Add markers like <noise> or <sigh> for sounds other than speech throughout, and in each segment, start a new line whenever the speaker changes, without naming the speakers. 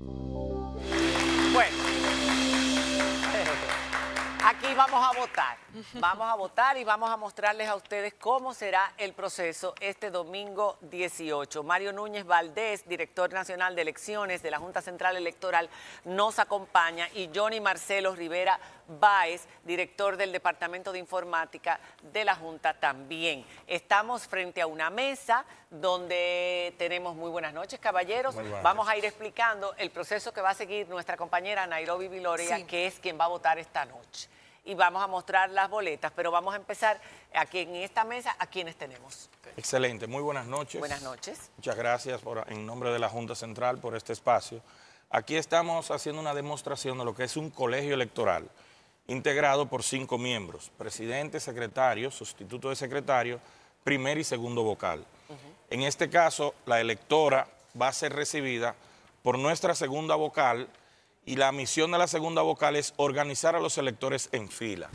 Thank you. vamos a votar. Vamos a votar y vamos a mostrarles a ustedes cómo será el proceso este domingo 18. Mario Núñez Valdés, director nacional de elecciones de la Junta Central Electoral, nos acompaña y Johnny Marcelo Rivera Báez, director del Departamento de Informática de la Junta también. Estamos frente a una mesa donde tenemos muy buenas noches, caballeros. Vamos a ir explicando el proceso que va a seguir nuestra compañera Nairobi Viloria, que es quien va a votar esta noche y vamos a mostrar las boletas, pero vamos a empezar aquí en esta mesa a quienes tenemos.
Excelente, muy buenas noches. Buenas noches. Muchas gracias en nombre de la Junta Central por este espacio. Aquí estamos haciendo una demostración de lo que es un colegio electoral integrado por cinco miembros, presidente, secretario, sustituto de secretario, primer y segundo vocal. En este caso, la electora va a ser recibida por nuestra segunda vocal, y la misión de la segunda vocal es organizar a los electores en fila.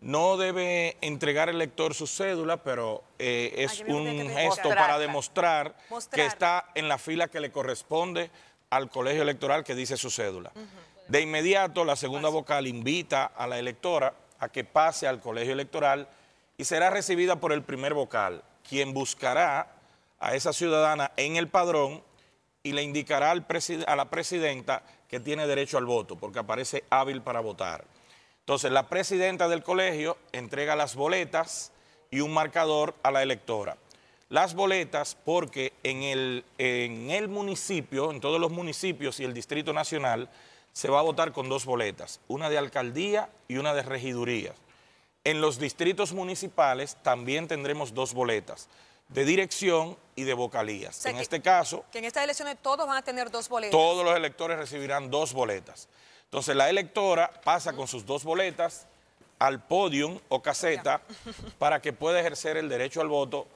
No debe entregar el lector su cédula, pero eh, es un gesto para demostrar que está en la fila que le corresponde al colegio electoral que dice su cédula. De inmediato, la segunda vocal invita a la electora a que pase al colegio electoral y será recibida por el primer vocal, quien buscará a esa ciudadana en el padrón y le indicará a la presidenta que tiene derecho al voto, porque aparece hábil para votar. Entonces, la presidenta del colegio entrega las boletas y un marcador a la electora. Las boletas, porque en el, municipio, en todos los municipios y el Distrito Nacional, se va a votar con dos boletas, una de alcaldía y una de regiduría. En los distritos municipales también tendremos dos boletas de dirección y de vocalías. en este caso...
Que en estas elecciones todos van a tener dos boletas. Todos
los electores recibirán dos boletas. Entonces la electora pasa con sus dos boletas al podium o caseta para que pueda ejercer el derecho al voto,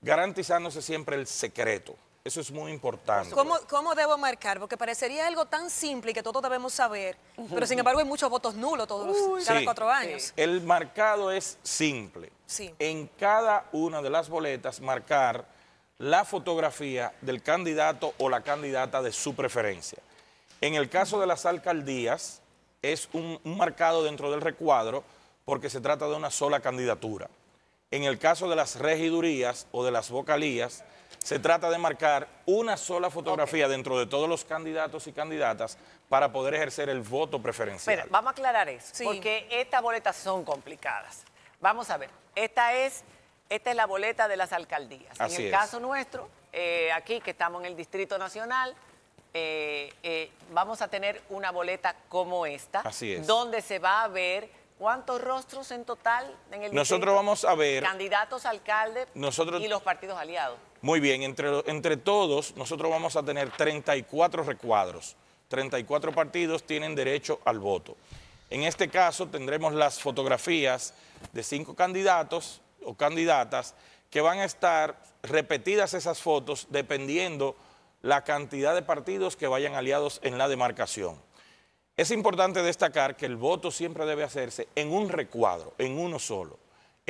garantizándose siempre el secreto. Eso es muy importante.
¿Cómo, debo marcar? Porque parecería algo tan simple y que todos debemos saber, pero sin embargo hay muchos votos nulos todos los, cada cuatro años.
El marcado es simple. Sí. En cada una de las boletas marcar la fotografía del candidato o la candidata de su preferencia. En el caso de las alcaldías, es un marcado dentro del recuadro porque se trata de una sola candidatura. En el caso de las regidurías o de las vocalías, se trata de marcar una sola fotografía dentro de todos los candidatos y candidatas para poder ejercer el voto preferencial.
vamos a aclarar eso, porque estas boletas son complicadas. Vamos a ver, esta es, esta es la boleta de las alcaldías. en el caso nuestro, eh, aquí que estamos en el Distrito Nacional, eh, eh, vamos a tener una boleta como esta, donde se va a ver cuántos rostros en total en el Nosotros vamos a ver candidatos, alcaldes y los partidos aliados.
Muy bien, entre, todos nosotros vamos a tener 34 recuadros. 34 partidos tienen derecho al voto. En este caso tendremos las fotografías de cinco candidatos o candidatas que van a estar repetidas esas fotos dependiendo la cantidad de partidos que vayan aliados en la demarcación. Es importante destacar que el voto siempre debe hacerse en un recuadro, en uno solo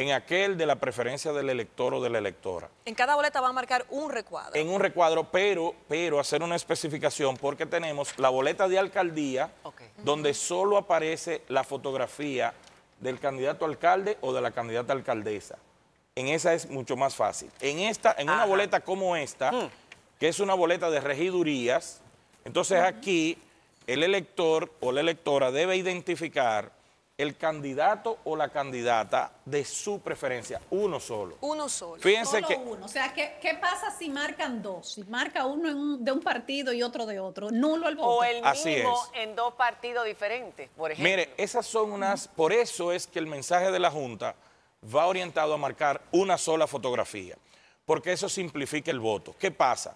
en aquel de la preferencia del elector o de la electora.
En cada boleta va a marcar un recuadro.
En un recuadro, pero, pero hacer una especificación porque tenemos la boleta de alcaldía donde solo aparece la fotografía del candidato alcalde o de la candidata alcaldesa. En esa es mucho más fácil. En esta, en una boleta como esta, hmm. que es una boleta de regidurías, entonces aquí el elector o la electora debe identificar el candidato o la candidata de su preferencia, uno solo.
Uno solo. Fíjense solo que... Uno. O sea, ¿qué, pasa si marcan dos? Si marca uno de un partido y otro de otro, nulo el voto. O el mismo en dos partidos diferentes, por
ejemplo.
Mire, esas son unas... Por eso es que el mensaje de la Junta va orientado a marcar una sola fotografía, porque eso simplifica el voto. ¿Qué pasa?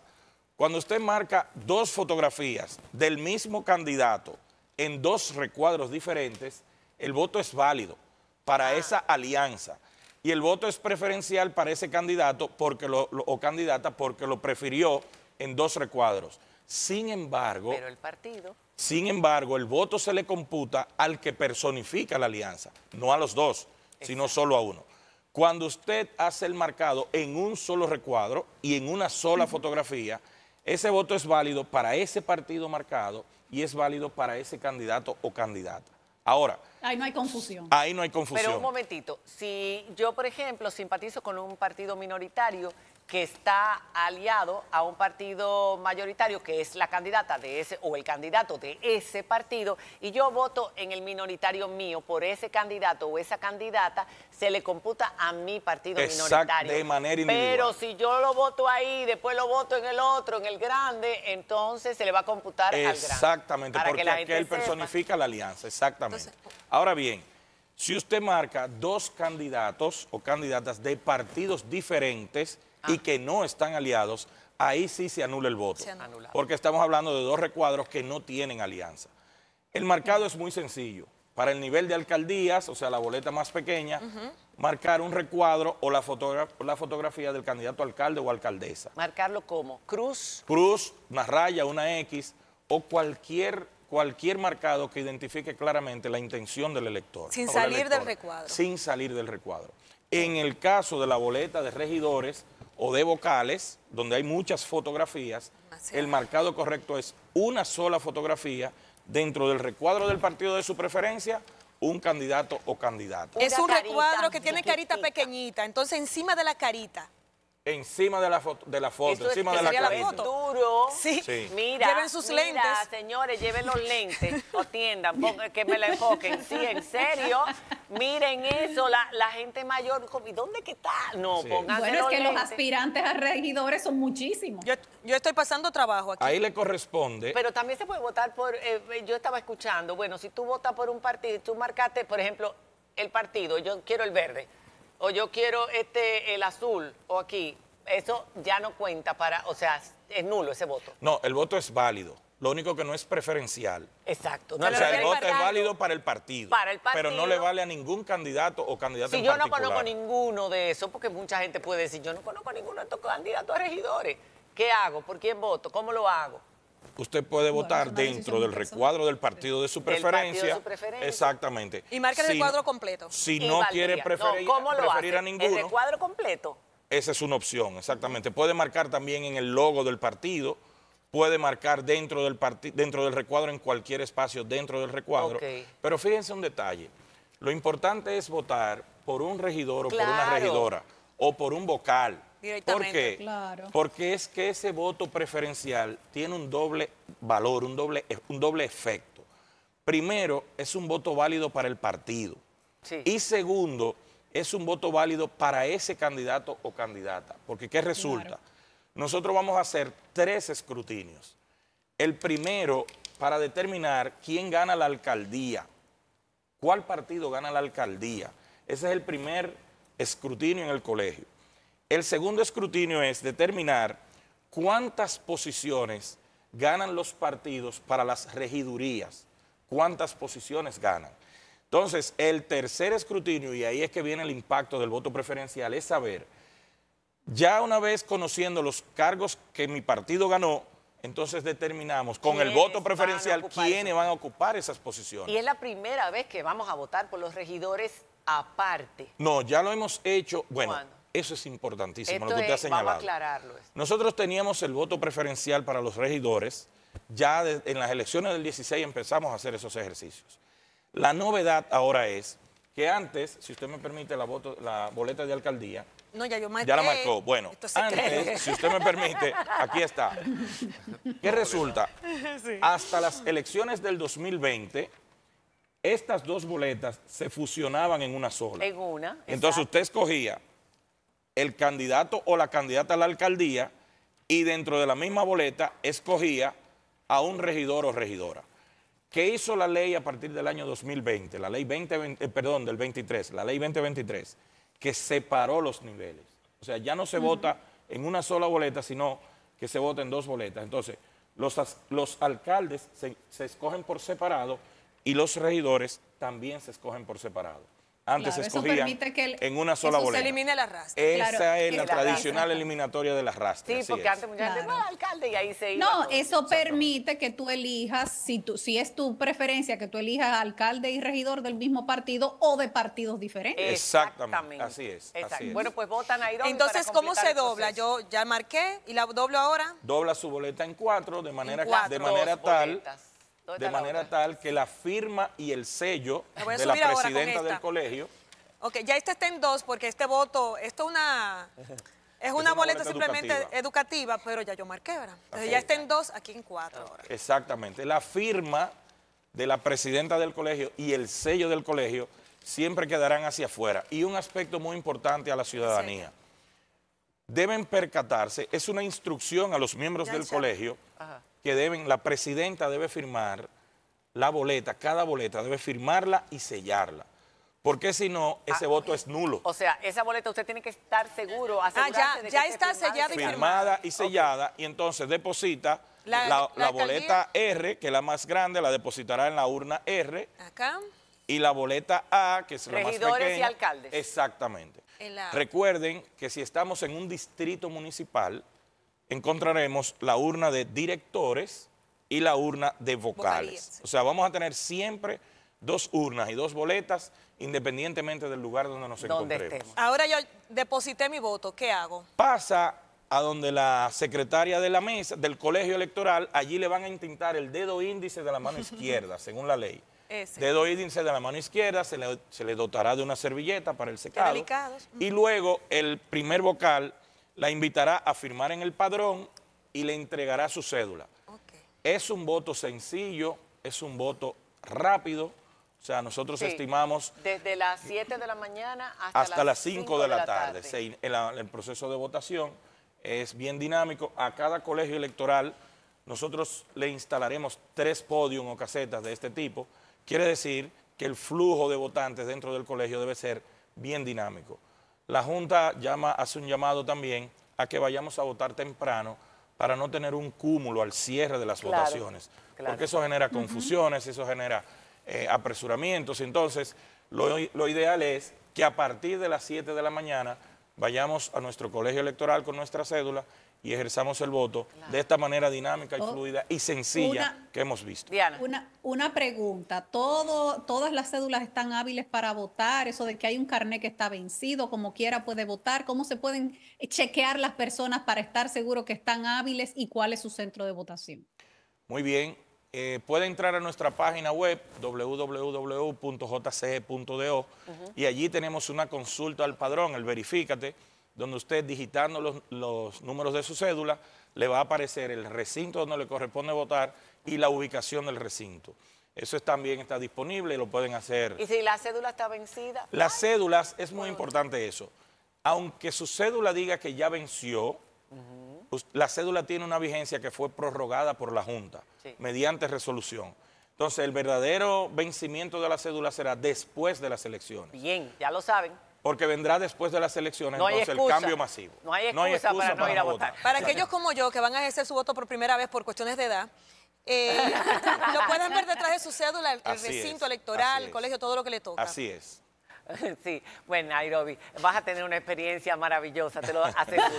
Cuando usted marca dos fotografías del mismo candidato en dos recuadros diferentes, el voto es válido para ah. esa alianza. Y el voto es preferencial para ese candidato porque lo, o candidata porque lo prefirió en dos recuadros. Sin embargo. el partido. Sin embargo, el voto se le computa al que personifica la alianza, no a los dos, sino solo a uno. Cuando usted hace el marcado en un solo recuadro y en una sola fotografía, ese voto es válido para ese partido marcado y es válido para ese candidato o candidata. Ahora,
Ahí no hay confusión.
Ahí no hay confusión. Pero un
momentito, si yo, por ejemplo, simpatizo con un partido minoritario que está aliado a un partido mayoritario que es la candidata de ese o el candidato de ese partido y yo voto en el minoritario mío por ese candidato o esa candidata se le computa a mi partido Exacto, minoritario. De manera individual. Pero si yo lo voto ahí, después lo voto en el otro, en el grande, entonces se le va a computar al grande.
Exactamente, porque que aquel personifica la alianza, exactamente. Ahora bien, si usted marca dos candidatos o candidatas de partidos diferentes, y ah. que no están aliados, ahí sí se anula el voto. Porque estamos hablando de dos recuadros que no tienen alianza. El marcado es muy sencillo. Para el nivel de alcaldías, o sea, la boleta más pequeña, marcar un recuadro o la, la, fotografía del candidato alcalde o alcaldesa.
¿Marcarlo como?
¿Cruz? Cruz, una raya, una X o cualquier, cualquier marcado que identifique claramente la intención del elector. Sin salir del recuadro. Sin salir del recuadro. En el caso de la boleta de regidores, o de vocales, donde hay muchas fotografías, el marcado correcto es una sola fotografía dentro del recuadro del partido de su preferencia un candidato o candidata. Es un recuadro
que tiene carita pequeñita, entonces encima de la carita
encima de la foto, de la foto encima de la, foto.
duro. Sí.
Mira, lleven sus lentes. señores, lleven los lentes o tiendan, que me la enfoquen. Sí, en serio. Miren eso, la, gente mayor, ¿y dónde que está? No, los lentes. Bueno, es que los aspirantes a
regidores son
muchísimos. Yo, yo, estoy pasando trabajo aquí. Ahí le
corresponde. Pero
también se puede votar por, eh, eh, yo estaba escuchando, bueno, si tú votas por un partido, tú marcaste, por ejemplo, el partido, yo quiero el verde o yo quiero este el azul o aquí, eso ya no cuenta para, o sea, es nulo ese voto.
No, el voto es válido. Lo único que no es preferencial.
Exacto. No o sea, el voto es válido
para el partido. Para el partido. Pero no le vale a ningún candidato o candidato Si yo no conozco
ninguno de eso, porque mucha gente puede decir, yo no conozco ninguno de estos candidatos a regidores. ¿Qué hago? ¿Por quién voto? ¿Cómo lo hago?
usted puede votar dentro del recuadro del partido de su preferencia. De su preferencia. Exactamente. Y marca el recuadro completo. Si no quiere preferir, a ninguno. El
recuadro completo.
Esa es una opción, exactamente. Puede marcar también en el logo del partido puede marcar dentro del, dentro del recuadro, en cualquier espacio dentro del recuadro. Pero fíjense un detalle, lo importante es votar por un regidor o por una regidora o por un vocal. ¿Por qué? Porque es que ese voto preferencial tiene un doble valor, un doble, eh, un doble efecto. Primero, es un voto válido para el partido. Y segundo, es un voto válido para ese candidato o candidata. Porque ¿qué resulta? Nosotros vamos a hacer tres escrutinios. El primero para determinar quién gana la alcaldía, cuál partido gana la alcaldía. Ese es el primer escrutinio en el colegio. El segundo escrutinio es determinar cuántas posiciones ganan los partidos para las regidurías, cuántas posiciones ganan. Entonces, el tercer escrutinio, y ahí es que viene el impacto del voto preferencial, es saber, ya una vez conociendo los cargos que mi partido ganó, entonces determinamos con el voto preferencial quiénes van a ocupar esas posiciones. Y es la
primera vez que vamos a votar por los regidores aparte.
No, ya lo hemos hecho. Bueno, ¿Cuándo? Eso es importantísimo, lo que usted ha señalado. Nosotros teníamos el voto preferencial para los regidores. Ya en las elecciones del 16 empezamos a hacer esos ejercicios. La novedad ahora es que antes, si usted me permite la, boleta de alcaldía,
no, ya, yo marqué. ya la marcó. Bueno, antes, si usted me permite,
aquí está. ¿Qué resulta?
<laughs>
Hasta las
elecciones del 2020, estas dos boletas se fusionaban en una sola. En una. Entonces usted escogía el candidato o la candidata a la alcaldía y dentro de la misma boleta escogía a un regidor o regidora. ¿Qué hizo la ley a partir del año 2020? La ley 20, eh, perdón, del 23, la ley 2023, que separó los niveles. O sea, ya no se vota en una sola boleta, sino que se vota en dos boletas. Entonces, los, los alcaldes se escogen por separado y los regidores también se escogen por separado. Antes claro,
en una sola boleta. se elimine la rastra. Esa es la, tradicional
eliminatoria de las rastras. Sí, porque antes
muchas
no, alcalde, y ahí se iba. No, eso permite que tú elijas, si, si es tu preferencia, que tú elijas alcalde y regidor del mismo partido o de partidos diferentes.
Exactamente, así es. Bueno,
pues votan ahí. Entonces, ¿cómo se dobla? Yo ya marqué, ¿y la doblo ahora?
Dobla su boleta en cuatro, de manera, de manera tal de manera tal que la firma y el sello de la presidenta del colegio.
Ok, ya este está en dos porque este voto, esto una,
es una, <laughs> boleta, simplemente
educativa. pero ya yo marqué, ¿verdad? Entonces ya está en dos, aquí en cuatro ahora.
Exactamente, la firma de la presidenta del colegio y el sello del colegio siempre quedarán hacia afuera. Y un aspecto muy importante a la ciudadanía. Deben percatarse, es una instrucción a los miembros del colegio Ajá que deben, la presidenta debe firmar la boleta, cada boleta debe firmarla y sellarla. Porque si no, ese ah, voto es nulo. O
sea, esa boleta usted tiene que estar seguro. Ah, ya, ya está sellada y firmada.
y sellada. Y entonces deposita la, boleta R, que es la más grande, la depositará en la urna R. Acá. Y la boleta A, que es la más pequeña. y alcaldes. Exactamente. Recuerden que si estamos en un distrito municipal, encontraremos la urna de directores y la urna de vocales. O sea, vamos a tener siempre dos urnas y dos boletas independientemente del lugar donde nos encontremos.
Ahora yo deposité mi voto, ¿qué hago?
Pasa a donde la secretaria de la mesa, del colegio electoral, allí le van a intentar el dedo índice de la mano <laughs> izquierda, según la ley. Dedo índice de la mano izquierda, se le, dotará de una servilleta para el secado. y luego el primer vocal la invitará a firmar en el padrón y le entregará su cédula. Es un voto sencillo, es un voto rápido. O sea, nosotros estimamos...
Desde las 7 de la mañana hasta, las 5 de, la tarde.
el, el, proceso de votación es bien dinámico. A cada colegio electoral nosotros le instalaremos tres podium o casetas de este tipo. Quiere decir que el flujo de votantes dentro del colegio debe ser bien dinámico. La Junta llama, hace un llamado también a que vayamos a votar temprano para no tener un cúmulo al cierre de las votaciones, porque eso genera confusiones, eso genera eh, apresuramientos. Entonces, lo, lo ideal es que a partir de las 7 de la mañana vayamos a nuestro colegio electoral con nuestra cédula y ejerzamos el voto de esta manera dinámica y oh, fluida y sencilla que hemos visto.
Una, pregunta, todas las cédulas están hábiles para votar, eso de que hay un carnet que está vencido, como quiera puede votar, ¿cómo se pueden eh, chequear las personas para estar seguro que están hábiles y cuál es su centro de votación?
Muy bien, eh, puede entrar a nuestra página web www.jce.do y allí tenemos una consulta al padrón, el verifícate donde usted digitando los, números de su cédula, le va a aparecer el recinto donde le corresponde votar y la ubicación del recinto. Eso también está disponible, y lo pueden hacer. ¿Y
si la cédula está vencida?
Las cédulas, es muy importante eso. Aunque su cédula diga que ya venció, la cédula tiene una vigencia que fue prorrogada por la Junta mediante resolución. Entonces, el verdadero vencimiento de la cédula será después de las elecciones. Bien, ya lo saben porque vendrá después de las elecciones entonces el cambio masivo. No hay excusa, para, no ir a votar. Para aquellos
como yo que van a ejercer su voto por primera vez por cuestiones de edad, eh, <laughs> lo pueden ver detrás de su cédula, el, recinto electoral, el colegio, todo lo que le toca. Así es. <laughs> Sí, bueno,
Nairobi, vas a tener una experiencia maravillosa, te lo aseguro.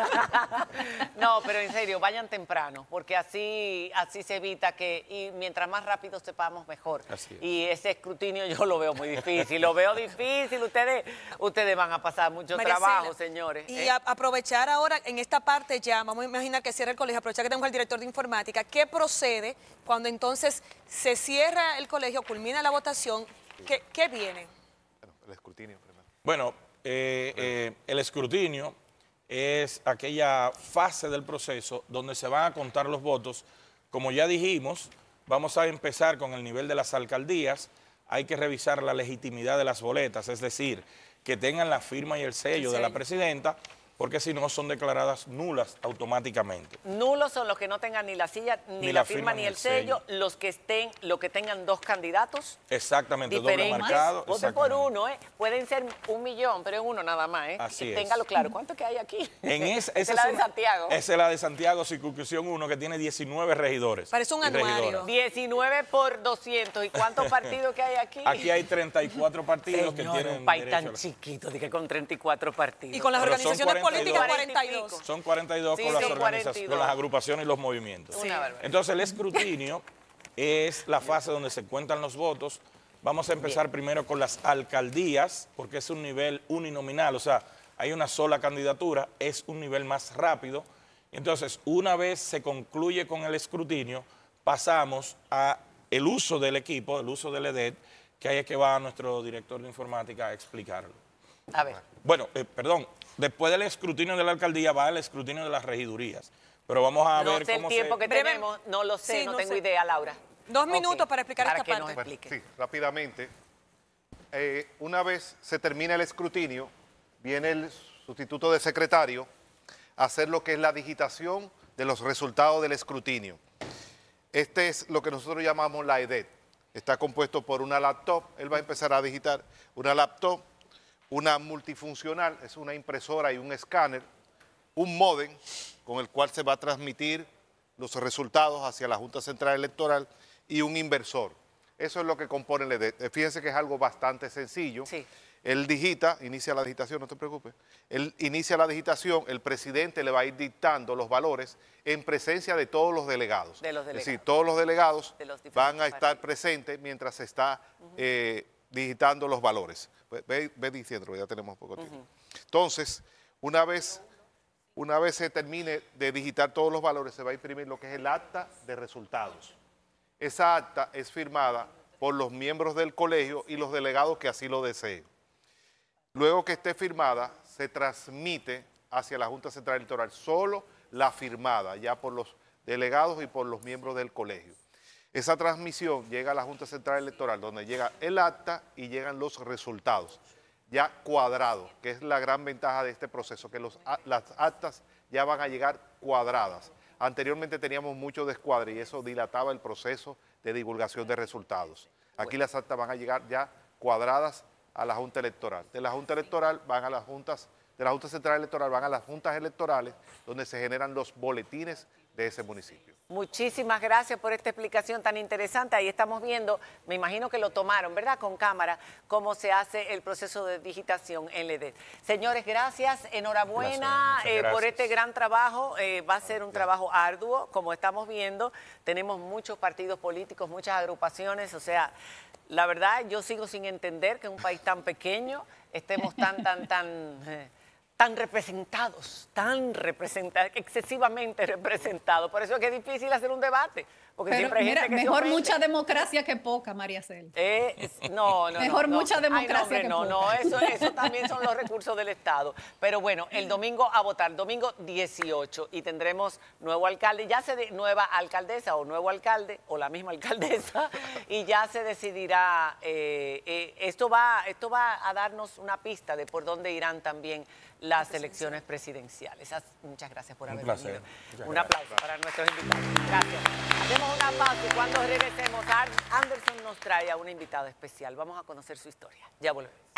<laughs> no, pero en serio, vayan temprano, porque así, así se evita que, y mientras más rápido sepamos, mejor. Y ese escrutinio yo lo veo muy difícil, lo veo difícil, ustedes, ustedes van a pasar mucho trabajo, señores. Y ¿eh?
aprovechar ahora, en esta parte ya, vamos a imaginar que cierra el colegio, aprovechar que tengo al director de informática, ¿qué procede cuando entonces se cierra el colegio, culmina la votación, ¿Qué, viene?
Bueno, el escrutinio
primero. Bueno, eh, eh, el escrutinio es aquella fase del proceso donde se van a contar los votos. Como ya dijimos, vamos a empezar con el nivel de las alcaldías. Hay que revisar la legitimidad de las boletas, es decir, que tengan la firma y el sello. de la presidenta porque si no son declaradas nulas automáticamente.
Nulos son los que no tengan ni la silla, ni, la, firma, ni el sello, los que estén, los que tengan dos candidatos.
Exactamente, doble marcado. Voten por
uno, ¿eh? Pueden ser un millón, pero es uno nada más, ¿eh? Así Téngalo claro. ¿Cuánto que hay aquí?
En <laughs> es, esa es, la de Santiago. Esa es la de Santiago, circunscripción uno, que tiene 19 regidores. Parece un anuario.
19 por 200. ¿Y cuántos partidos que hay aquí? Aquí hay
34 partidos que tienen un país tan chiquito, dije, con 34 partidos. Y con las organizaciones políticas son 42 con, las organizaciones, con las agrupaciones y los movimientos. Entonces, el escrutinio es la fase donde se cuentan los votos. Vamos a empezar primero con las alcaldías, porque es un nivel uninominal, o sea, hay una sola candidatura, es un nivel más rápido. Entonces, una vez se concluye con el escrutinio, pasamos a el uso del equipo, el uso del EDET, que ahí es que va nuestro director de informática a explicarlo. A ver. Bueno, eh, perdón, Después del escrutinio de la alcaldía va el escrutinio de las regidurías. Pero vamos a no ver sé el tiempo
que tenemos, no lo sé, no, tengo idea, Laura. Dos minutos para explicar esta parte.
Pues, sí, rápidamente. Eh, una vez se termina el escrutinio, viene el sustituto de secretario a hacer lo que es la digitación de los resultados del escrutinio. Este es lo que nosotros llamamos la EDET. Está compuesto por una laptop, él va a empezar a digitar una laptop, una multifuncional, es una impresora y un escáner, un modem con el cual se va a transmitir los resultados hacia la Junta Central Electoral y un inversor. Eso es lo que compone el e e. Fíjense que es algo bastante sencillo. Sí. Él digita, inicia la digitación, no te preocupes. Él inicia la digitación, el presidente le va a ir dictando los valores en presencia de todos los delegados. Es decir, todos los delegados van a estar presentes mientras se está digitando los valores. Ve, ve diciendo, ya tenemos poco tiempo. Entonces, una vez, una vez se termine de digitar todos los valores, se va a imprimir lo que es el acta de resultados. Esa acta es firmada por los miembros del colegio y los delegados que así lo deseen. Luego que esté firmada, se transmite hacia la Junta Central Electoral solo la firmada, ya por los delegados y por los miembros del colegio. Esa transmisión llega a la Junta Central Electoral, donde llega el acta y llegan los resultados, ya cuadrados, que es la gran ventaja de este proceso, que las actas ya van a llegar cuadradas. Anteriormente teníamos mucho descuadre y eso dilataba el proceso de divulgación de resultados. Aquí las actas van a llegar ya cuadradas a la Junta Electoral. De la Junta Electoral van a las juntas, de la Junta Central Electoral van a las juntas electorales donde se generan los boletines de ese municipio.
Muchísimas gracias por esta explicación tan interesante. Ahí estamos viendo, me imagino que lo tomaron, ¿verdad? Con cámara, cómo se hace el proceso de digitación en LED. Señores, gracias, enhorabuena eh, por este gran trabajo. Eh, va a ser un trabajo arduo, como estamos viendo. Tenemos muchos partidos políticos, muchas agrupaciones, o sea, la verdad yo sigo sin entender que en un país tan pequeño estemos tan, tan, tan... <laughs> Eh, tan representados, tan representados, excesivamente representados. Por eso es que es difícil hacer un debate. Porque siempre Mejor mucha
democracia que poca, María Cel.
Eh, no, no. Mejor mucha democracia que poca. No, eso, también son los recursos del Estado. Pero bueno, el domingo a votar, domingo 18, y tendremos nuevo alcalde. Ya se de, nueva alcaldesa o nuevo alcalde, o la misma <laughs> alcaldesa, y ya se decidirá. Eh, eh, esto, va, esto va a darnos una pista de por dónde irán también las elecciones presidenciales. Muchas gracias por haber venido. Un aplauso para nuestros invitados. Gracias una y cuando regresemos, Anderson nos trae a una invitada especial. Vamos a conocer su historia. Ya volvemos.